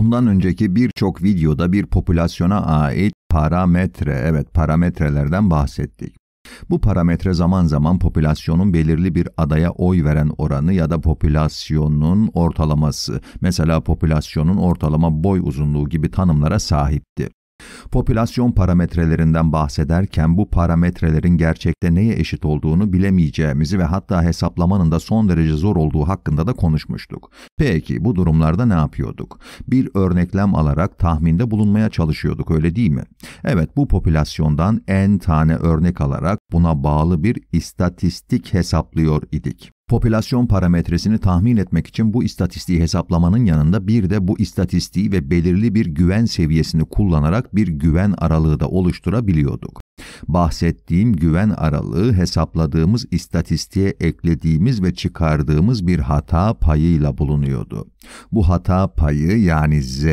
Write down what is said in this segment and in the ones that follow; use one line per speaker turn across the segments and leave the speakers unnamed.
Bundan önceki birçok videoda bir popülasyona ait parametre, evet parametrelerden bahsettik. Bu parametre zaman zaman popülasyonun belirli bir adaya oy veren oranı ya da popülasyonun ortalaması, mesela popülasyonun ortalama boy uzunluğu gibi tanımlara sahipti. Popülasyon parametrelerinden bahsederken bu parametrelerin gerçekte neye eşit olduğunu bilemeyeceğimizi ve hatta hesaplamanın da son derece zor olduğu hakkında da konuşmuştuk. Peki bu durumlarda ne yapıyorduk? Bir örneklem alarak tahminde bulunmaya çalışıyorduk öyle değil mi? Evet bu popülasyondan n tane örnek alarak buna bağlı bir istatistik hesaplıyor idik. Popülasyon parametresini tahmin etmek için bu istatistiği hesaplamanın yanında bir de bu istatistiği ve belirli bir güven seviyesini kullanarak bir güven aralığı da oluşturabiliyorduk. Bahsettiğim güven aralığı hesapladığımız istatistiğe eklediğimiz ve çıkardığımız bir hata payıyla bulunuyordu. Bu hata payı yani Z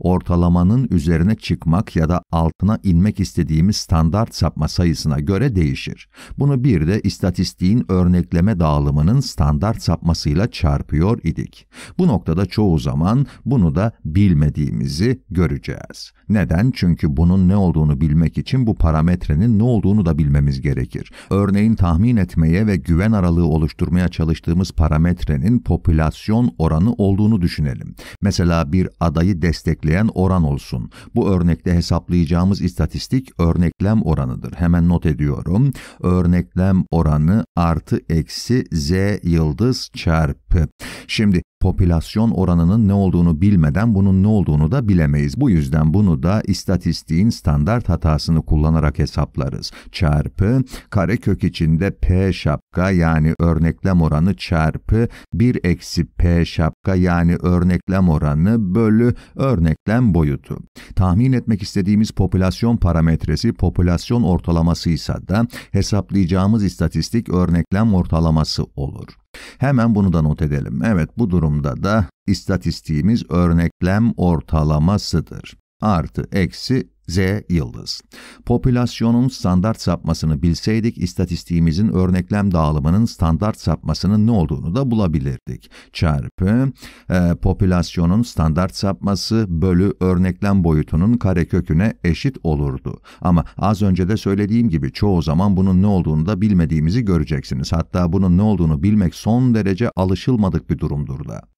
ortalamanın üzerine çıkmak ya da altına inmek istediğimiz standart sapma sayısına göre değişir. Bunu bir de istatistiğin örnekleme dağılımının standart sapmasıyla çarpıyor idik. Bu noktada çoğu zaman bunu da bilmediğimizi göreceğiz. Neden? Çünkü bunun ne olduğunu bilmek için bu parametre parametrenin ne olduğunu da bilmemiz gerekir. Örneğin tahmin etmeye ve güven aralığı oluşturmaya çalıştığımız parametrenin popülasyon oranı olduğunu düşünelim. Mesela bir adayı destekleyen oran olsun. Bu örnekte hesaplayacağımız istatistik örneklem oranıdır. Hemen not ediyorum. Örneklem oranı artı eksi z yıldız çarpı. Şimdi popülasyon oranının ne olduğunu bilmeden bunun ne olduğunu da bilemeyiz. Bu yüzden bunu da istatistiğin standart hatasını kullanarak hesaplarız. Çarpı karekök içinde P şapka yani örneklem oranı çarpı 1 eksi P şapka yani örneklem oranı bölü örneklem boyutu. Tahmin etmek istediğimiz popülasyon parametresi popülasyon ortalamasıysa da hesaplayacağımız istatistik örneklem ortalaması olur. Hemen bunu da not edelim. Evet bu durumda da istatistiğimiz örneklem ortalamasıdır. Artı eksi Z. Yıldız. Popülasyonun standart sapmasını bilseydik istatistiğimizin örneklem dağılımının standart sapmasının ne olduğunu da bulabilirdik. Çarpı e, popülasyonun standart sapması bölü örneklem boyutunun kareköküne eşit olurdu. Ama az önce de söylediğim gibi çoğu zaman bunun ne olduğunu da bilmediğimizi göreceksiniz. Hatta bunun ne olduğunu bilmek son derece alışılmadık bir durumdur da.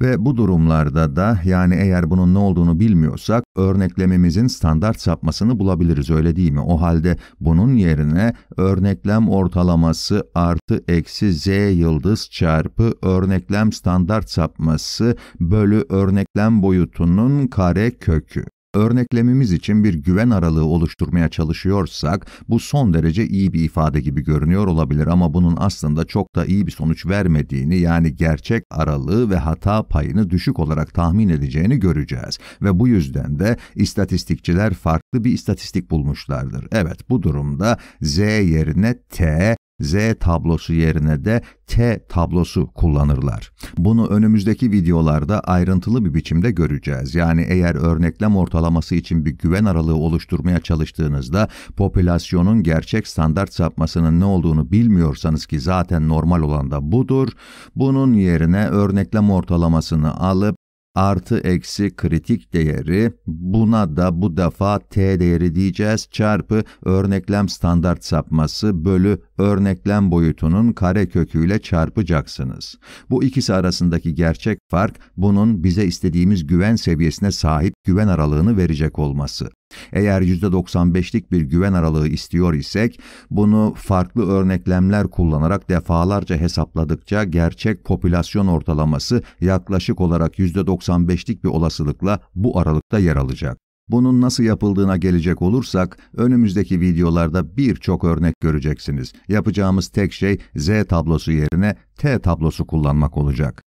Ve bu durumlarda da yani eğer bunun ne olduğunu bilmiyorsak örneklememizin standart sapmasını bulabiliriz öyle değil mi? O halde bunun yerine örneklem ortalaması artı eksi z yıldız çarpı örneklem standart sapması bölü örneklem boyutunun kare kökü örneklememiz için bir güven aralığı oluşturmaya çalışıyorsak bu son derece iyi bir ifade gibi görünüyor olabilir ama bunun aslında çok da iyi bir sonuç vermediğini yani gerçek aralığı ve hata payını düşük olarak tahmin edeceğini göreceğiz ve bu yüzden de istatistikçiler farklı bir istatistik bulmuşlardır. Evet bu durumda z yerine t Z tablosu yerine de T tablosu kullanırlar. Bunu önümüzdeki videolarda ayrıntılı bir biçimde göreceğiz. Yani eğer örneklem ortalaması için bir güven aralığı oluşturmaya çalıştığınızda popülasyonun gerçek standart sapmasının ne olduğunu bilmiyorsanız ki zaten normal olan da budur. Bunun yerine örneklem ortalamasını alıp artı eksi kritik değeri buna da bu defa t değeri diyeceğiz çarpı örneklem standart sapması bölü örneklem boyutunun kareköküyle çarpacaksınız. Bu ikisi arasındaki gerçek fark bunun bize istediğimiz güven seviyesine sahip güven aralığını verecek olması. Eğer %95'lik bir güven aralığı istiyor isek, bunu farklı örneklemler kullanarak defalarca hesapladıkça gerçek popülasyon ortalaması yaklaşık olarak %95'lik bir olasılıkla bu aralıkta yer alacak. Bunun nasıl yapıldığına gelecek olursak önümüzdeki videolarda birçok örnek göreceksiniz. Yapacağımız tek şey Z tablosu yerine T tablosu kullanmak olacak.